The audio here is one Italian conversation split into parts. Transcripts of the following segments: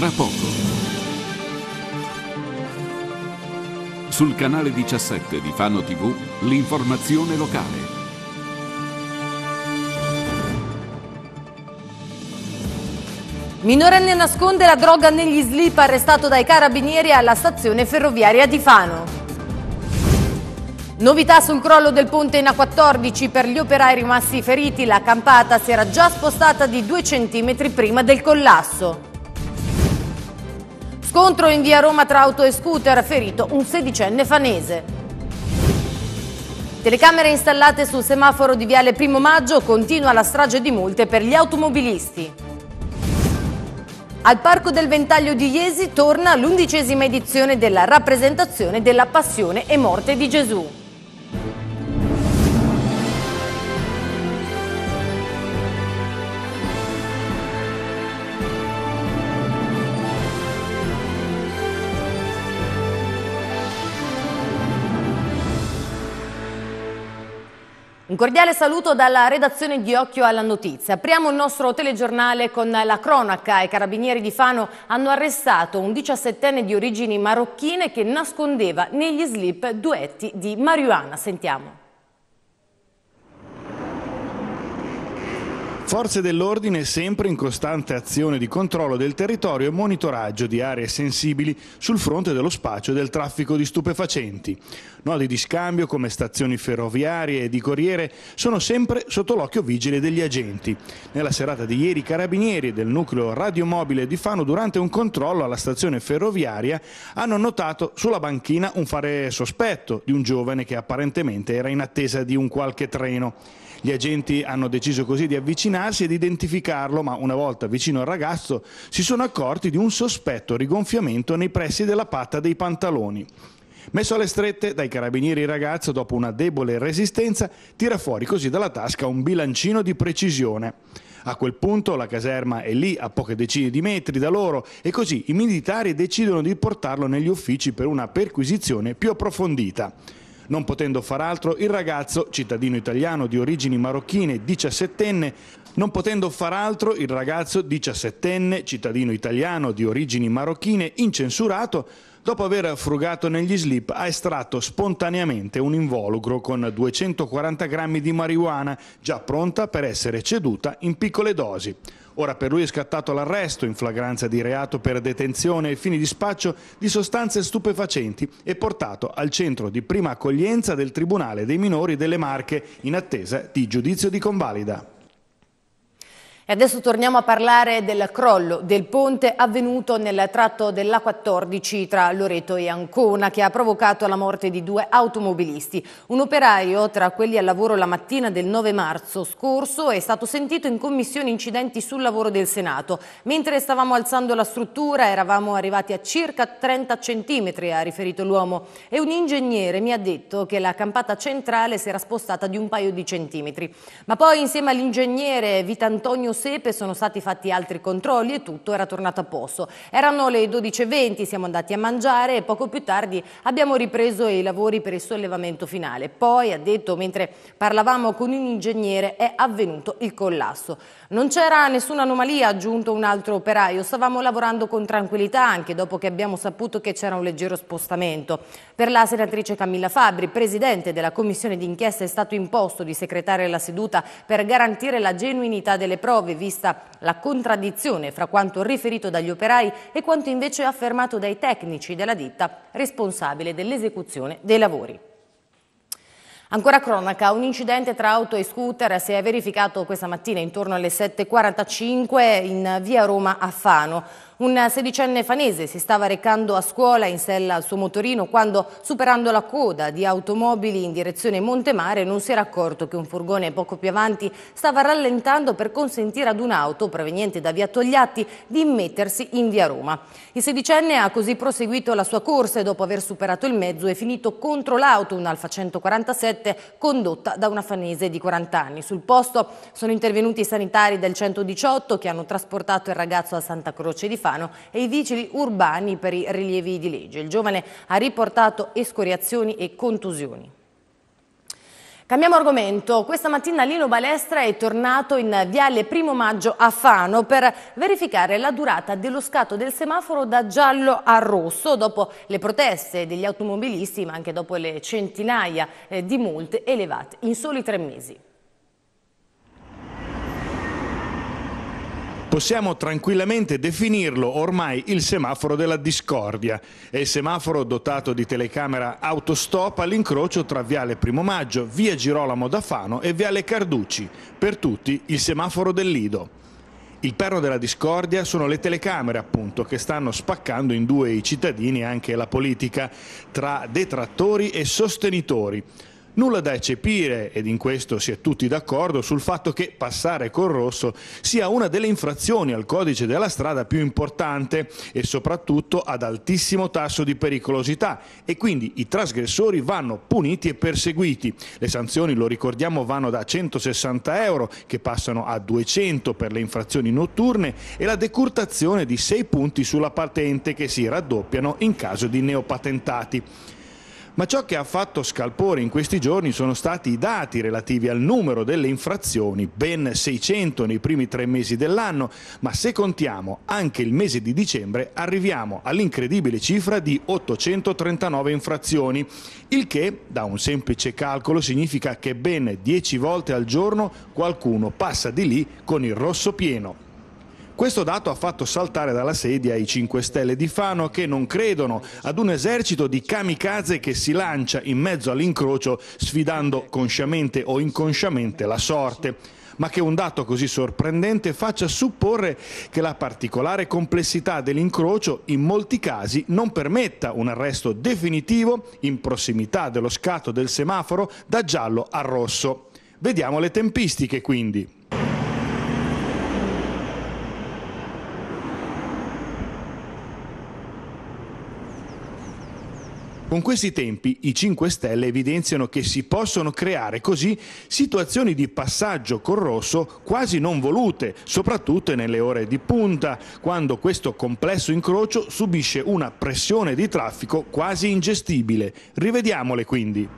tra poco. Sul canale 17 di Fano TV, l'informazione locale. Minorenne nasconde la droga negli slip arrestato dai carabinieri alla stazione ferroviaria di Fano. Novità sul crollo del ponte in A14 per gli operai rimasti feriti, la campata si era già spostata di 2 cm prima del collasso. Scontro in via Roma tra auto e scooter, ferito un sedicenne fanese. Telecamere installate sul semaforo di Viale Primo Maggio continua la strage di multe per gli automobilisti. Al Parco del Ventaglio di Iesi torna l'undicesima edizione della rappresentazione della Passione e Morte di Gesù. Un cordiale saluto dalla redazione di Occhio alla Notizia. Apriamo il nostro telegiornale con la cronaca. I carabinieri di Fano hanno arrestato un 17enne di origini marocchine che nascondeva negli slip duetti di marijuana. Sentiamo. Forze dell'ordine sempre in costante azione di controllo del territorio e monitoraggio di aree sensibili sul fronte dello spaccio e del traffico di stupefacenti. Nodi di scambio come stazioni ferroviarie e di corriere sono sempre sotto l'occhio vigile degli agenti. Nella serata di ieri i carabinieri del nucleo radiomobile di Fano durante un controllo alla stazione ferroviaria hanno notato sulla banchina un fare sospetto di un giovane che apparentemente era in attesa di un qualche treno. Gli agenti hanno deciso così di avvicinare avvicinarsi ed identificarlo, ma una volta vicino al ragazzo si sono accorti di un sospetto rigonfiamento nei pressi della patta dei pantaloni. Messo alle strette dai carabinieri il ragazzo, dopo una debole resistenza, tira fuori così dalla tasca un bilancino di precisione. A quel punto la caserma è lì a poche decine di metri da loro e così i militari decidono di portarlo negli uffici per una perquisizione più approfondita. Non potendo far altro, il ragazzo, cittadino italiano di origini marocchine, 17enne, non potendo far altro, il ragazzo 17enne, cittadino italiano di origini marocchine, incensurato, dopo aver frugato negli slip ha estratto spontaneamente un involucro con 240 grammi di marijuana già pronta per essere ceduta in piccole dosi. Ora per lui è scattato l'arresto in flagranza di reato per detenzione e fini di spaccio di sostanze stupefacenti e portato al centro di prima accoglienza del Tribunale dei minori delle Marche in attesa di giudizio di convalida. E adesso torniamo a parlare del crollo del ponte avvenuto nel tratto della 14 tra Loreto e Ancona che ha provocato la morte di due automobilisti. Un operaio tra quelli al lavoro la mattina del 9 marzo scorso è stato sentito in commissione incidenti sul lavoro del Senato. Mentre stavamo alzando la struttura eravamo arrivati a circa 30 centimetri, ha riferito l'uomo, e un ingegnere mi ha detto che la campata centrale si era spostata di un paio di centimetri. Ma poi insieme all'ingegnere Vitantonio Sepe sono stati fatti altri controlli e tutto era tornato a posto. Erano le 12.20, siamo andati a mangiare e poco più tardi abbiamo ripreso i lavori per il sollevamento finale. Poi, ha detto, mentre parlavamo con un ingegnere, è avvenuto il collasso. Non c'era nessuna anomalia, ha aggiunto un altro operaio. Stavamo lavorando con tranquillità anche dopo che abbiamo saputo che c'era un leggero spostamento. Per la senatrice Camilla Fabri, presidente della commissione d'inchiesta, è stato imposto di segretare la seduta per garantire la genuinità delle prove è vista la contraddizione fra quanto riferito dagli operai e quanto invece affermato dai tecnici della ditta responsabile dell'esecuzione dei lavori. Ancora cronaca, un incidente tra auto e scooter si è verificato questa mattina intorno alle 7.45 in via Roma a Fano. Un sedicenne fanese si stava recando a scuola in sella al suo motorino quando, superando la coda di automobili in direzione Montemare, non si era accorto che un furgone poco più avanti stava rallentando per consentire ad un'auto proveniente da via Togliatti di mettersi in via Roma. Il sedicenne ha così proseguito la sua corsa e dopo aver superato il mezzo è finito contro l'auto, un'Alfa 147 condotta da una fanese di 40 anni. Sul posto sono intervenuti i sanitari del 118 che hanno trasportato il ragazzo a Santa Croce di Stefano e i vigili urbani per i rilievi di legge. Il giovane ha riportato escoriazioni e contusioni. Cambiamo argomento. Questa mattina Lino Balestra è tornato in viale Primo Maggio a Fano per verificare la durata dello scatto del semaforo da giallo a rosso dopo le proteste degli automobilisti ma anche dopo le centinaia eh, di multe elevate in soli tre mesi. possiamo tranquillamente definirlo ormai il semaforo della discordia. È il semaforo dotato di telecamera autostop all'incrocio tra Viale Primo Maggio, Via Girolamo da Fano e Viale Carducci, per tutti il semaforo del Lido. Il perno della discordia sono le telecamere, appunto, che stanno spaccando in due i cittadini e anche la politica, tra detrattori e sostenitori. Nulla da eccepire, ed in questo si è tutti d'accordo, sul fatto che passare col rosso sia una delle infrazioni al codice della strada più importante e soprattutto ad altissimo tasso di pericolosità e quindi i trasgressori vanno puniti e perseguiti. Le sanzioni, lo ricordiamo, vanno da 160 euro, che passano a 200 per le infrazioni notturne, e la decurtazione di 6 punti sulla patente che si raddoppiano in caso di neopatentati. Ma ciò che ha fatto scalpore in questi giorni sono stati i dati relativi al numero delle infrazioni, ben 600 nei primi tre mesi dell'anno, ma se contiamo anche il mese di dicembre arriviamo all'incredibile cifra di 839 infrazioni, il che da un semplice calcolo significa che ben 10 volte al giorno qualcuno passa di lì con il rosso pieno. Questo dato ha fatto saltare dalla sedia i 5 Stelle di Fano che non credono ad un esercito di kamikaze che si lancia in mezzo all'incrocio sfidando consciamente o inconsciamente la sorte ma che un dato così sorprendente faccia supporre che la particolare complessità dell'incrocio in molti casi non permetta un arresto definitivo in prossimità dello scatto del semaforo da giallo a rosso. Vediamo le tempistiche quindi. Con questi tempi i 5 Stelle evidenziano che si possono creare così situazioni di passaggio col rosso quasi non volute, soprattutto nelle ore di punta, quando questo complesso incrocio subisce una pressione di traffico quasi ingestibile. Rivediamole quindi.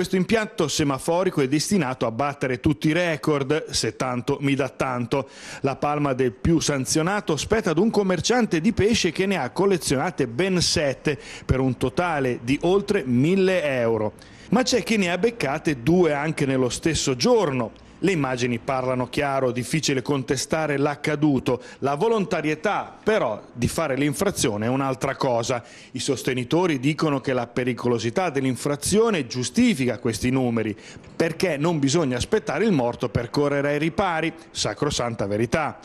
Questo impianto semaforico è destinato a battere tutti i record, se tanto mi dà tanto. La palma del più sanzionato spetta ad un commerciante di pesce che ne ha collezionate ben sette, per un totale di oltre 1000 euro. Ma c'è chi ne ha beccate due anche nello stesso giorno. Le immagini parlano chiaro, difficile contestare l'accaduto. La volontarietà però di fare l'infrazione è un'altra cosa. I sostenitori dicono che la pericolosità dell'infrazione giustifica questi numeri, perché non bisogna aspettare il morto per correre ai ripari, sacrosanta verità.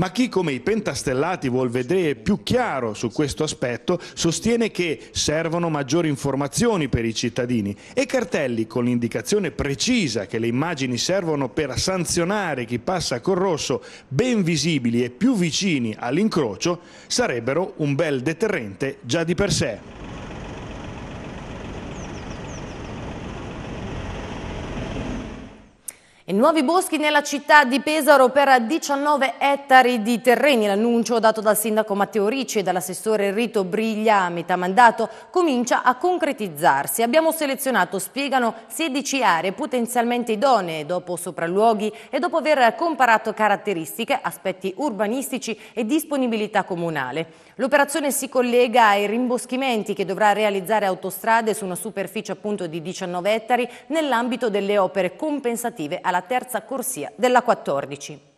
Ma chi come i pentastellati vuol vedere più chiaro su questo aspetto sostiene che servono maggiori informazioni per i cittadini e cartelli con l'indicazione precisa che le immagini servono per sanzionare chi passa col rosso ben visibili e più vicini all'incrocio sarebbero un bel deterrente già di per sé. E nuovi boschi nella città di Pesaro per 19 ettari di terreni. L'annuncio dato dal sindaco Matteo Ricci e dall'assessore Rito Briglia a metà mandato comincia a concretizzarsi. Abbiamo selezionato, spiegano, 16 aree potenzialmente idonee dopo sopralluoghi e dopo aver comparato caratteristiche, aspetti urbanistici e disponibilità comunale. L'operazione si collega ai rimboschimenti che dovrà realizzare autostrade su una superficie appunto di 19 ettari nell'ambito delle opere compensative alla alla terza corsia della 14.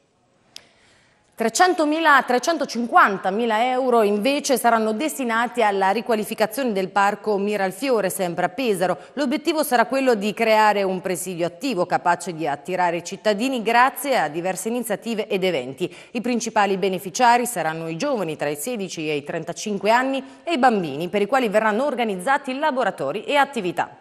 350.000 euro invece saranno destinati alla riqualificazione del parco Miralfiore, sempre a Pesaro. L'obiettivo sarà quello di creare un presidio attivo capace di attirare i cittadini grazie a diverse iniziative ed eventi. I principali beneficiari saranno i giovani tra i 16 e i 35 anni e i bambini per i quali verranno organizzati laboratori e attività.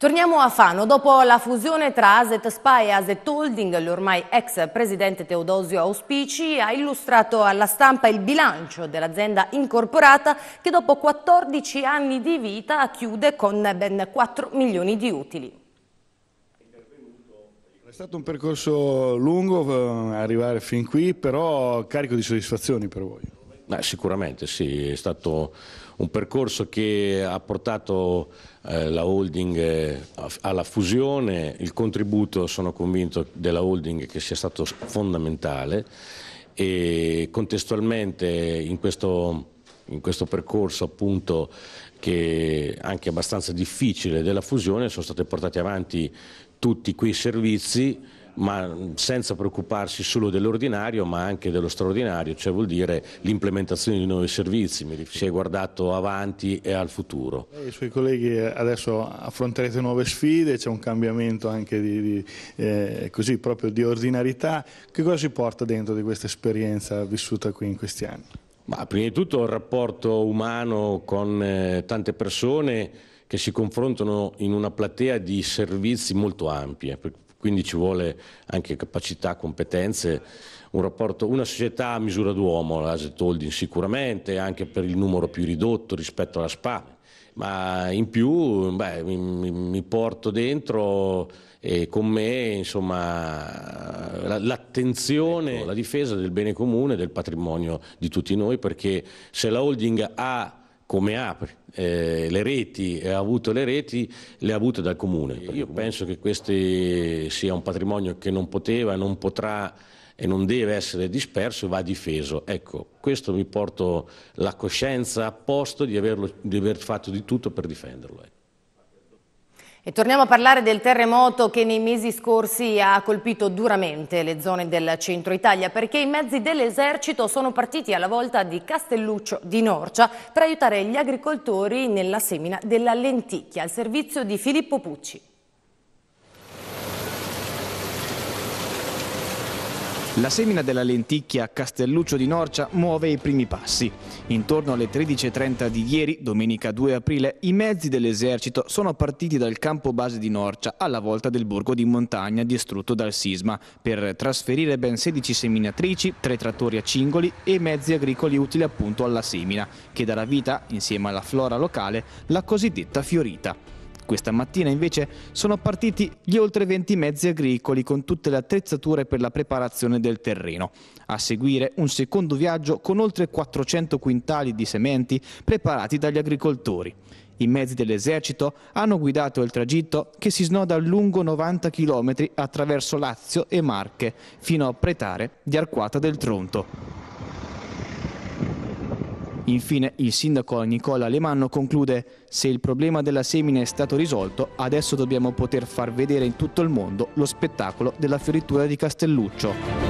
Torniamo a Fano. Dopo la fusione tra Aset Spa e Aset Holding, l'ormai ex presidente Teodosio Auspici ha illustrato alla stampa il bilancio dell'azienda incorporata che dopo 14 anni di vita chiude con ben 4 milioni di utili. È stato un percorso lungo eh, arrivare fin qui, però carico di soddisfazioni per voi. Beh, sicuramente sì, è stato un percorso che ha portato eh, la holding eh, alla fusione, il contributo sono convinto della holding che sia stato fondamentale e contestualmente in questo, in questo percorso appunto che anche abbastanza difficile della fusione sono stati portati avanti tutti quei servizi ma senza preoccuparsi solo dell'ordinario ma anche dello straordinario, cioè vuol dire l'implementazione di nuovi servizi, mi si è guardato avanti e al futuro. I suoi colleghi eh, adesso affronterete nuove sfide, c'è un cambiamento anche di, di, eh, così, proprio di ordinarità, che cosa si porta dentro di questa esperienza vissuta qui in questi anni? Ma prima di tutto il rapporto umano con eh, tante persone che si confrontano in una platea di servizi molto ampia, quindi ci vuole anche capacità, competenze, un rapporto, una società a misura d'uomo, l'asset holding sicuramente, anche per il numero più ridotto rispetto alla SPA. Ma in più beh, mi, mi porto dentro e con me insomma, l'attenzione, ecco. la difesa del bene comune, del patrimonio di tutti noi, perché se la holding ha come apre eh, le reti, ha avuto le reti, le ha avute dal comune. Io penso che questo sia un patrimonio che non poteva, non potrà e non deve essere disperso e va difeso. Ecco, questo mi porto la coscienza a posto di, averlo, di aver fatto di tutto per difenderlo. Ecco. E torniamo a parlare del terremoto che nei mesi scorsi ha colpito duramente le zone del centro Italia perché i mezzi dell'esercito sono partiti alla volta di Castelluccio di Norcia per aiutare gli agricoltori nella semina della lenticchia al servizio di Filippo Pucci. La semina della lenticchia a Castelluccio di Norcia muove i primi passi. Intorno alle 13.30 di ieri, domenica 2 aprile, i mezzi dell'esercito sono partiti dal campo base di Norcia alla volta del borgo di montagna distrutto dal sisma per trasferire ben 16 seminatrici, 3 trattori a cingoli e mezzi agricoli utili appunto alla semina, che darà vita, insieme alla flora locale, la cosiddetta fiorita. Questa mattina invece sono partiti gli oltre 20 mezzi agricoli con tutte le attrezzature per la preparazione del terreno. A seguire un secondo viaggio con oltre 400 quintali di sementi preparati dagli agricoltori. I mezzi dell'esercito hanno guidato il tragitto che si snoda lungo 90 km attraverso Lazio e Marche fino a Pretare di Arquata del Tronto. Infine il sindaco Nicola Alemanno conclude se il problema della semina è stato risolto adesso dobbiamo poter far vedere in tutto il mondo lo spettacolo della fioritura di Castelluccio.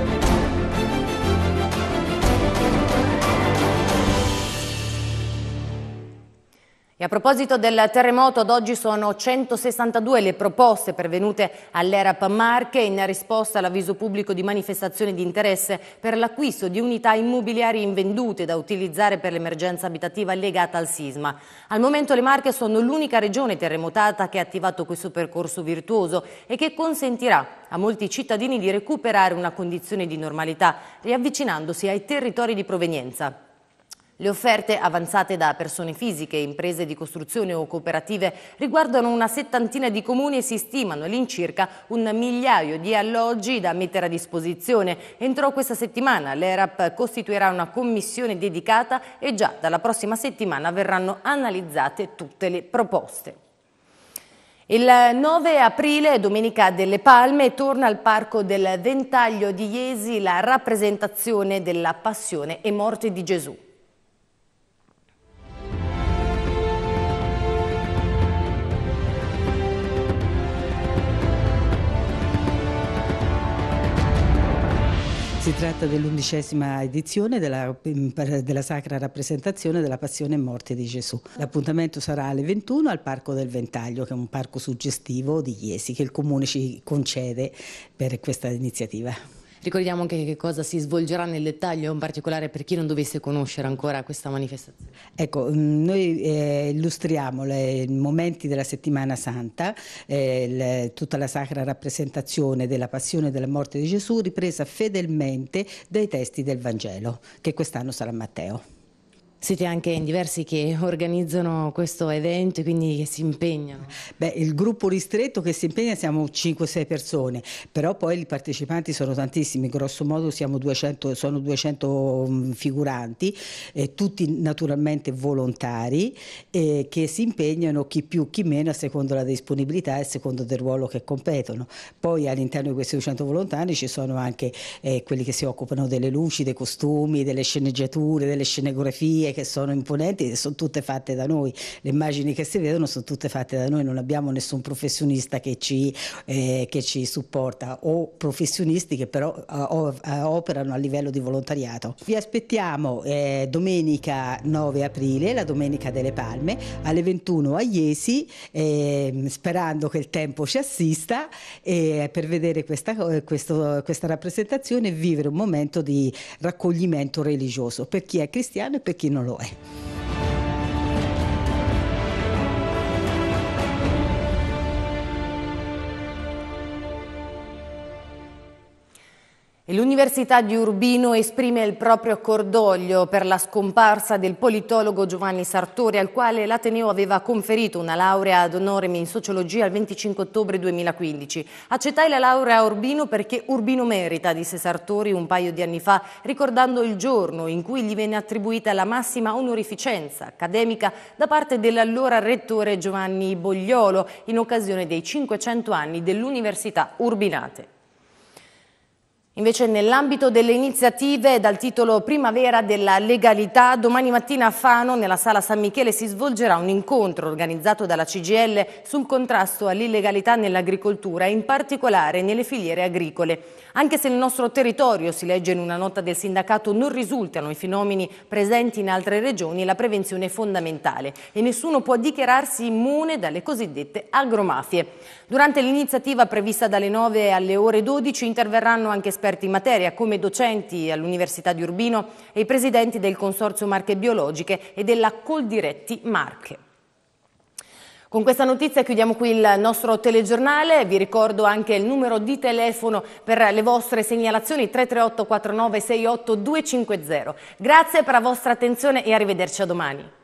E a proposito del terremoto, ad oggi sono 162 le proposte pervenute all'ERAP Marche in risposta all'avviso pubblico di manifestazione di interesse per l'acquisto di unità immobiliari invendute da utilizzare per l'emergenza abitativa legata al sisma. Al momento le Marche sono l'unica regione terremotata che ha attivato questo percorso virtuoso e che consentirà a molti cittadini di recuperare una condizione di normalità, riavvicinandosi ai territori di provenienza. Le offerte avanzate da persone fisiche, imprese di costruzione o cooperative riguardano una settantina di comuni e si stimano all'incirca un migliaio di alloggi da mettere a disposizione. Entro questa settimana l'ERAP costituirà una commissione dedicata e già dalla prossima settimana verranno analizzate tutte le proposte. Il 9 aprile, Domenica delle Palme, torna al Parco del Ventaglio di Iesi la rappresentazione della Passione e Morte di Gesù. Si tratta dell'undicesima edizione della, mm, della, sacra rappresentazione della passione e morte di Gesù. L'appuntamento sarà alle 21 al Parco del Ventaglio, che è un parco suggestivo di Iesi che il Comune ci concede per questa iniziativa. Ricordiamo anche che cosa si svolgerà nel dettaglio, in particolare per chi non dovesse conoscere ancora questa manifestazione. Ecco, mm, noi eh, illustriamo i momenti della settimana santa, eh, le, tutta la sacra rappresentazione della passione e della morte di Gesù ripresa fedelmente dai testi del Vangelo, che quest'anno sarà Matteo. Siete anche in diversi che organizzano questo evento e quindi che si impegnano. Beh, il gruppo ristretto che si impegna siamo 5-6 persone, però poi i partecipanti sono tantissimi, grosso modo siamo 200, sono 200 mm, figuranti, eh, tutti naturalmente volontari eh, che si impegnano chi più chi meno a secondo la disponibilità e a secondo del ruolo che competono. Poi all'interno di questi 200 volontari ci sono anche eh, quelli che si occupano delle luci, dei costumi, delle sceneggiature, delle scenografie fotografie che sono imponenti e sono tutte fatte da noi, le immagini che si vedono sono tutte fatte da noi, non abbiamo nessun professionista che ci, eh, che ci supporta o professionisti che però eh, o, eh, operano a livello di volontariato. Vi aspettiamo eh, domenica 9 aprile, la domenica delle Palme, alle 21 a Iesi, eh, sperando che il tempo ci assista eh, per vedere questa, questo, questa rappresentazione e vivere un momento di raccoglimento religioso per chi è cristiano e per chi non è. 努力。L'Università di Urbino esprime il proprio cordoglio per la scomparsa del politologo Giovanni Sartori, al quale l'Ateneo aveva conferito una laurea ad onore in sociologia il 25 ottobre 2015. Accettai la laurea a Urbino perché Urbino merita, disse Sartori un paio di anni fa, ricordando il giorno in cui gli venne attribuita la massima onorificenza accademica da parte dell'allora rettore Giovanni Bogliolo in occasione dei 500 anni dell'Università Urbinate. Invece nell'ambito delle iniziative dal titolo Primavera della legalità, domani mattina a Fano, nella sala San Michele, si svolgerà un incontro organizzato dalla CGL sul contrasto all'illegalità nell'agricoltura, e in particolare nelle filiere agricole. Anche se nel nostro territorio, si legge in una nota del sindacato, non risultano i fenomeni presenti in altre regioni, la prevenzione è fondamentale e nessuno può dichiararsi immune dalle cosiddette agromafie. Durante l'iniziativa prevista dalle 9 alle ore 12 interverranno anche esperti in materia come docenti all'Università di Urbino e i presidenti del Consorzio Marche Biologiche e della Coldiretti Marche. Con questa notizia chiudiamo qui il nostro telegiornale, vi ricordo anche il numero di telefono per le vostre segnalazioni 338 49 68 250. Grazie per la vostra attenzione e arrivederci a domani.